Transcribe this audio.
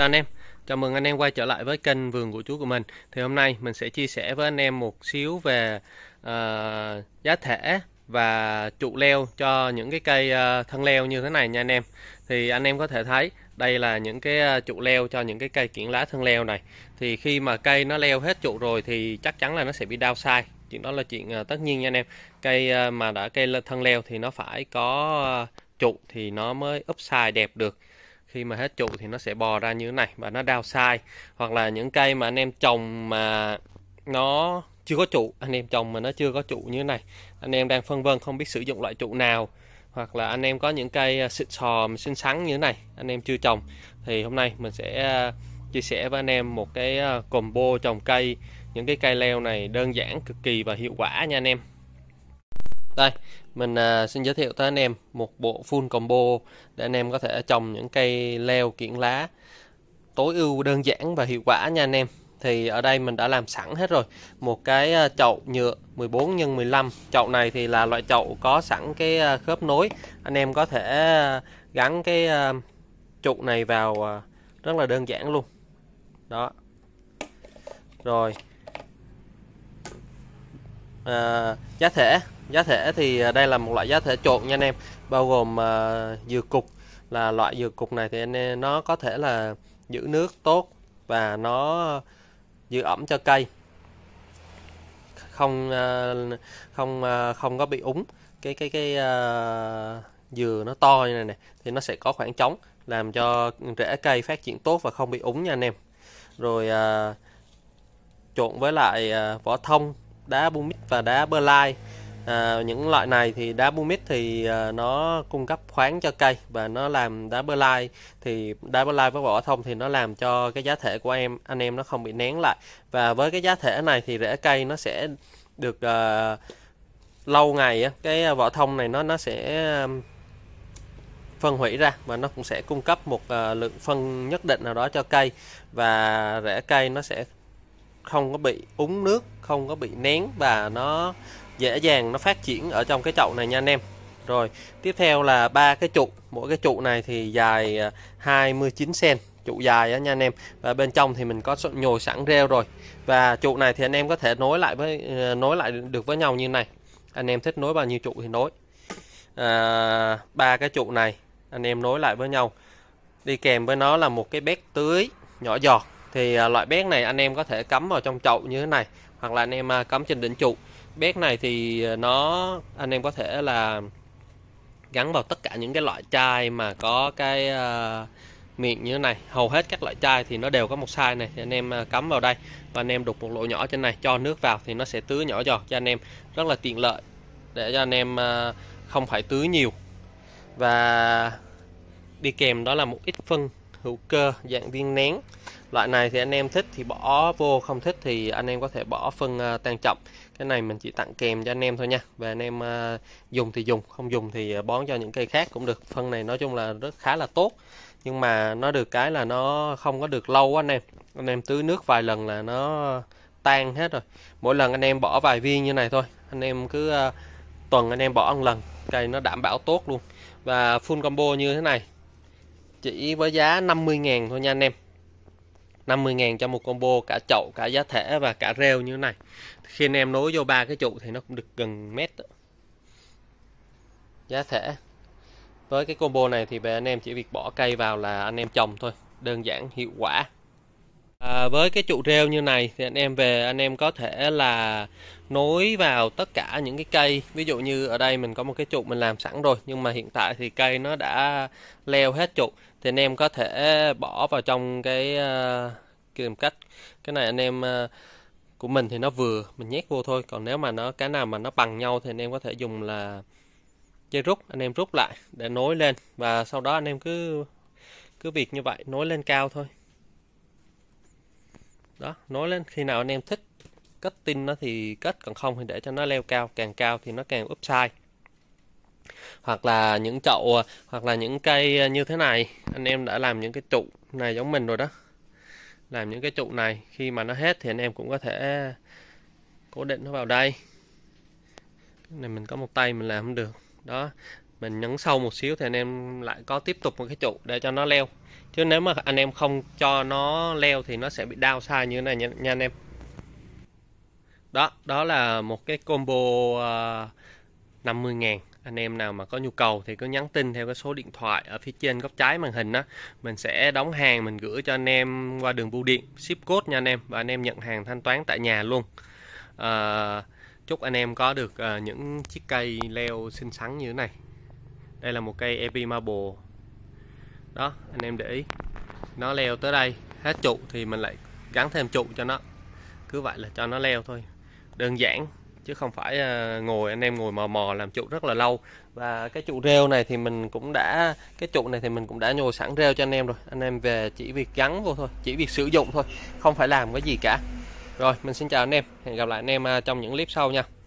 Chào anh em, chào mừng anh em quay trở lại với kênh vườn của chú của mình Thì hôm nay mình sẽ chia sẻ với anh em một xíu về uh, giá thể và trụ leo cho những cái cây uh, thân leo như thế này nha anh em Thì anh em có thể thấy đây là những cái ờ, trụ leo cho những cái cây kiển lá thân leo này Thì khi mà cây nó leo hết trụ rồi thì chắc chắn là nó sẽ bị đau downside Chuyện đó là chuyện uh, tất nhiên nha anh em Cây uh, mà đã cây thân leo thì nó phải có uh, trụ thì nó mới úp upside đẹp được khi mà hết trụ thì nó sẽ bò ra như thế này và nó đao sai hoặc là những cây mà anh em trồng mà nó chưa có trụ anh em trồng mà nó chưa có trụ như thế này anh em đang phân vân không biết sử dụng loại trụ nào hoặc là anh em có những cây à, xịt sò xinh xắn như thế này anh em chưa trồng thì hôm nay mình sẽ à, chia sẻ với anh em một cái à, combo trồng cây những cái cây leo này đơn giản cực kỳ và hiệu quả nha anh em đây, mình à, xin giới thiệu tới anh em một bộ full combo để anh em có thể trồng những cây leo kiển lá tối ưu đơn giản và hiệu quả nha anh em. Thì ở đây mình đã làm sẵn hết rồi. Một cái à, chậu nhựa 14 x 15. Chậu này thì là loại chậu có sẵn cái à, khớp nối. Anh em có thể à, gắn cái trụ này vào rất là đơn giản luôn. Đó. Rồi, à, giá thể giá thể thì à, đây là một loại giá thể trộn nha anh em bao gồm à, dừa cục là loại dừa cục này thì anh em nó có thể là giữ nước tốt và nó giữ ẩm cho cây không à, không à, không có bị úng cái cái cái à, dừa nó to như này này thì nó sẽ có khoảng trống làm cho rễ cây phát triển tốt và không bị úng nha anh em rồi à, trộn với lại à, vỏ thông đá bumit và đá berlai à, những loại này thì đá bumit thì à, nó cung cấp khoáng cho cây và nó làm đá berlai thì đá berlai với vỏ thông thì nó làm cho cái giá thể của em anh em nó không bị nén lại và với cái giá thể này thì rễ cây nó sẽ được à, lâu ngày cái vỏ thông này nó nó sẽ phân hủy ra và nó cũng sẽ cung cấp một à, lượng phân nhất định nào đó cho cây và rễ cây nó sẽ không có bị úng nước không có bị nén và nó dễ dàng nó phát triển ở trong cái chậu này nha anh em rồi tiếp theo là ba cái trụ mỗi cái trụ này thì dài 29 à, cm trụ dài đó nha anh em và bên trong thì mình có nhồi sẵn rêu rồi và trụ này thì anh em có thể nối lại với à, nối lại được với nhau như này anh em thích nối bao nhiêu trụ thì nối à, ba cái trụ này anh em nối lại với nhau đi kèm với nó là một cái bét tưới nhỏ giọt thì à, loại béc này anh em có thể cắm vào trong chậu như thế này hoặc là anh em à, cắm trên đỉnh trụ béc này thì à, nó anh em có thể là gắn vào tất cả những cái loại chai mà có cái miệng như thế này hầu hết các loại chai thì nó đều có một size này anh em cắm vào đây và anh em đục một lỗ nhỏ trên này cho nước vào thì nó sẽ tưới nhỏ giọt cho anh em rất là tiện lợi để cho anh em không phải tưới nhiều và đi kèm đó là một ít phân hữu cơ dạng viên nén loại này thì anh em thích thì bỏ vô không thích thì anh em có thể bỏ phân uh, tan trọng cái này mình chỉ tặng kèm cho anh em thôi nha và anh em ờ, dùng thì dùng không dùng thì ờ, bón cho những cây khác cũng được phân này nói chung là rất khá là tốt nhưng mà nó được cái là nó không có được lâu anh em anh em tưới nước vài lần là nó tan hết rồi mỗi lần anh em bỏ vài viên như này thôi anh em cứ tuần anh em bỏ một lần cây nó đảm bảo tốt luôn và full combo như thế này chỉ với giá 50.000 thôi nha anh em 50 ngàn cho một combo cả chậu cả giá thể và cả rêu như thế này khi anh em nối vô ba cái trụ thì nó cũng được gần mét giá thể với cái combo này thì về anh em chỉ việc bỏ cây vào là anh em trồng thôi đơn giản hiệu quả à, với cái trụ rêu như này thì anh em về anh em có thể là nối vào tất cả những cái cây ví dụ như ở đây mình có một cái trụ mình làm sẵn rồi nhưng mà hiện tại thì cây nó đã leo hết trụ thì anh em có thể bỏ vào trong cái à, kiếm cách cái này anh em à, của mình thì nó vừa mình nhét vô thôi còn nếu mà nó cái nào mà nó bằng nhau thì anh em có thể dùng là dây rút anh em rút lại để nối lên và sau đó anh em cứ cứ việc như vậy nối lên cao thôi đó nối lên khi nào anh em thích kết tin nó thì kết còn không thì để cho nó leo cao càng cao thì nó càng upside hoặc là những chậu à, hoặc là những cây à, như thế này anh em đã làm những cái trụ này giống mình rồi đó làm những cái trụ này khi mà nó hết thì anh em cũng có thể cố định nó vào đây này mình có một tay mình làm không được đó mình nhấn sâu một xíu thì anh em lại có tiếp tục một cái trụ để cho nó leo chứ nếu mà anh em không cho nó leo thì nó sẽ bị đau sai như thế này nha, nha anh em đó đó là một cái combo uh, à, 50 ngàn anh em nào mà có nhu cầu thì cứ nhắn tin theo cái số điện thoại ở phía trên góc trái màn hình đó mình sẽ đóng hàng mình gửi cho anh em qua đường bưu điện ship code nha anh em và anh em nhận hàng thanh toán tại nhà luôn à, chúc anh em có được à, những chiếc cây leo xinh xắn như thế này đây là một cây EP Marble đó anh em để ý nó leo tới đây hết trụ thì mình lại gắn thêm trụ cho nó cứ vậy là cho nó leo thôi đơn giản chứ không phải à, ngồi anh em ngồi mò mò làm trụ rất là lâu và cái trụ rêu này thì mình cũng đã cái trụ này thì mình cũng đã nhồi sẵn rêu cho anh em rồi anh em về chỉ việc gắn vô thôi chỉ việc sử dụng thôi không phải làm cái gì cả rồi mình xin chào anh em hẹn gặp lại anh em à, trong những clip sau nha